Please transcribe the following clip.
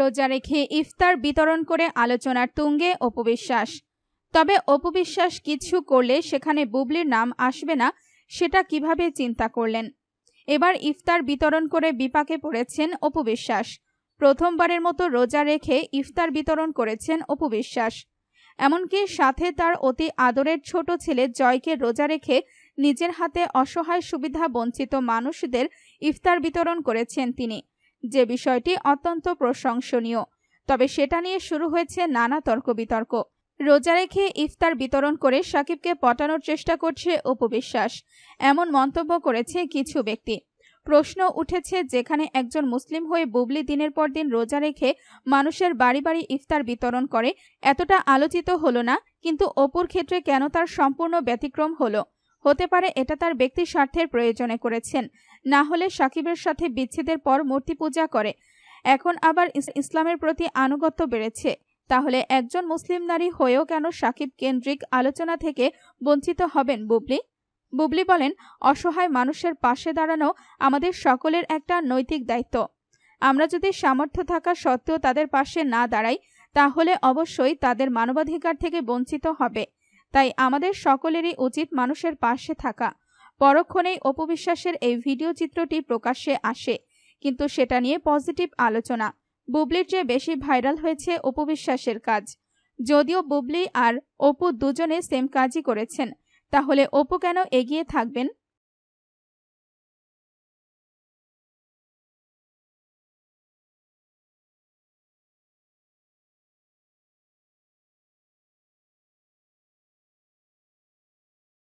রোজা রেখে ইফতার বিতরণ করে আলোচনার তুঙ্গে অপবিশ্বাস তবে অপবিশ্বাস কিছু করলে সেখানে বুবলির নাম আসবে না সেটা কিভাবে চিন্তা করলেন এবার ইফতার বিতরণ করে বিপাকে পড়েছেন অপবিশ্বাস প্রথমবারের মতো রোজা রেখে ইফতার বিতরণ করেছেন অপবিশ্বাস এমনকি সাথে তার অতি আদরের ছোট ছেলে জয়কে রোজা রেখে নিজের হাতে অসহায় সুবিধা বঞ্চিত মানুষদের ইফতার বিতরণ করেছেন তিনি যে বিষয়টি অত্যন্ত প্রশংসনীয় তবে সেটা নিয়ে শুরু হয়েছে নানা তর্ক বিতর্ক রোজা রেখে ইফতার বিতরণ করে সাকিবকে পটানোর চেষ্টা করছে উপবিশ্বাস এমন মন্তব্য করেছে কিছু ব্যক্তি প্রশ্ন উঠেছে যেখানে একজন মুসলিম হয়ে বুবলি দিনের পর দিন রোজা রেখে মানুষের বাড়ি বাড়ি ইফতার বিতরণ করে এতটা আলোচিত হলো না কিন্তু অপুর ক্ষেত্রে কেন তার সম্পূর্ণ ব্যতিক্রম হলো হতে পারে এটা তার ব্যক্তি স্বার্থের প্রয়োজনে করেছেন না হলে সাকিবের সাথে বিচ্ছেদের পর মূর্তি পূজা করে এখন আবার ইসলামের প্রতি আনুগত্য বেড়েছে তাহলে একজন মুসলিম নারী হয়েও কেন সাকিব কেন্দ্রিক আলোচনা থেকে বঞ্চিত হবেন বুবলি বুবলি বলেন অসহায় মানুষের পাশে দাঁড়ানো আমাদের সকলের একটা নৈতিক দায়িত্ব আমরা যদি সামর্থ্য থাকা সত্ত্বেও তাদের পাশে না দাঁড়াই তাহলে অবশ্যই তাদের মানবাধিকার থেকে বঞ্চিত হবে তাই আমাদের সকলেরই উচিত মানুষের পাশে থাকা পরক্ষণেই অপবিশ্বাসের এই ভিডিও চিত্রটি প্রকাশ্যে আসে কিন্তু সেটা নিয়ে পজিটিভ আলোচনা বুবলির চেয়ে বেশি ভাইরাল হয়েছে অপবিশ্বাসের কাজ যদিও বুবলি আর অপু দুজনে সেম কাজই করেছেন তাহলে অপু কেন এগিয়ে থাকবেন